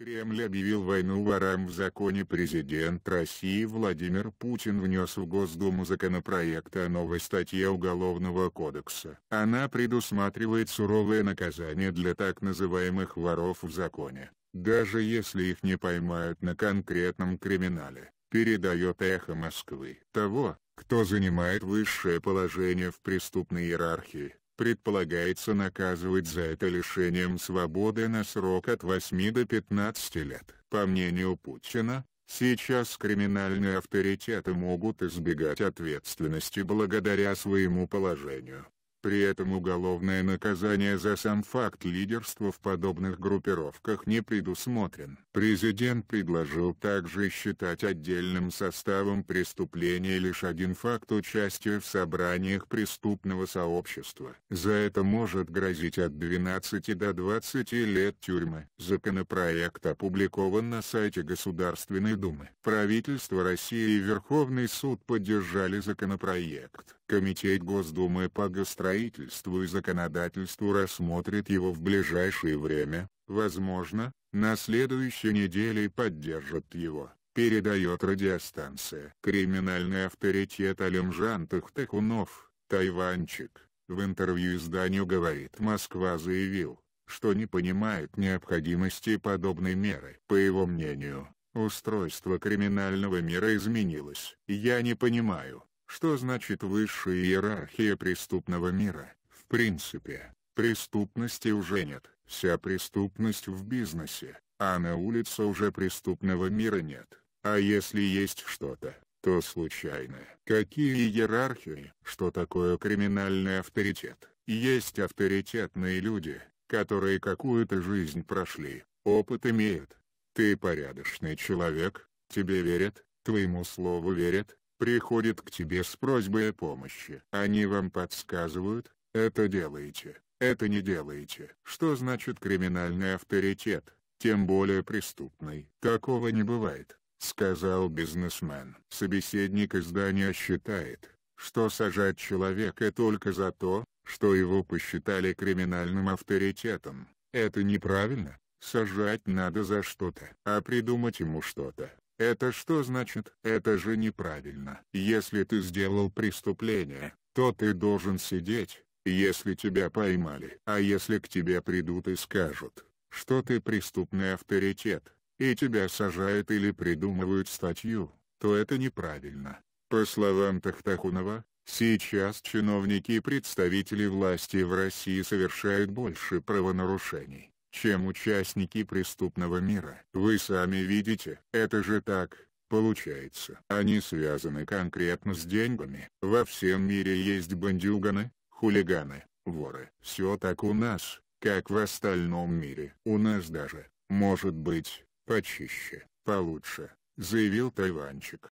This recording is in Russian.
Кремль объявил войну ворам в законе президент России Владимир Путин внес в Госдуму законопроект о новой статье Уголовного кодекса. Она предусматривает суровое наказание для так называемых воров в законе, даже если их не поймают на конкретном криминале, передает эхо Москвы. Того, кто занимает высшее положение в преступной иерархии, предполагается наказывать за это лишением свободы на срок от 8 до 15 лет. По мнению Путина, сейчас криминальные авторитеты могут избегать ответственности благодаря своему положению. При этом уголовное наказание за сам факт лидерства в подобных группировках не предусмотрен. Президент предложил также считать отдельным составом преступления лишь один факт участия в собраниях преступного сообщества. За это может грозить от 12 до 20 лет тюрьмы. Законопроект опубликован на сайте Государственной Думы. Правительство России и Верховный суд поддержали законопроект. Комитет Госдумы по гастрономии правительству и законодательству рассмотрит его в ближайшее время, возможно, на следующей неделе и поддержит его, передает радиостанция. Криминальный авторитет Алимжан Тахтакунов, тайванчик, в интервью изданию «Говорит Москва» заявил, что не понимает необходимости подобной меры. По его мнению, устройство криминального мира изменилось. Я не понимаю, что значит высшая иерархия преступного мира? В принципе, преступности уже нет. Вся преступность в бизнесе, а на улице уже преступного мира нет. А если есть что-то, то случайное. Какие иерархии? Что такое криминальный авторитет? Есть авторитетные люди, которые какую-то жизнь прошли, опыт имеют. Ты порядочный человек, тебе верят, твоему слову верят, приходит к тебе с просьбой о помощи. Они вам подсказывают, это делаете, это не делаете. Что значит криминальный авторитет, тем более преступный? Такого не бывает, сказал бизнесмен. Собеседник издания считает, что сажать человека только за то, что его посчитали криминальным авторитетом. Это неправильно. Сажать надо за что-то, а придумать ему что-то. Это что значит? Это же неправильно. Если ты сделал преступление, то ты должен сидеть, если тебя поймали. А если к тебе придут и скажут, что ты преступный авторитет, и тебя сажают или придумывают статью, то это неправильно. По словам Тахтахунова, сейчас чиновники и представители власти в России совершают больше правонарушений, чем участники преступного мира. Вы сами видите, это же так, получается. Они связаны конкретно с деньгами. Во всем мире есть бандюганы, хулиганы, воры. Все так у нас, как в остальном мире. У нас даже, может быть, почище, получше, заявил Тайванчик.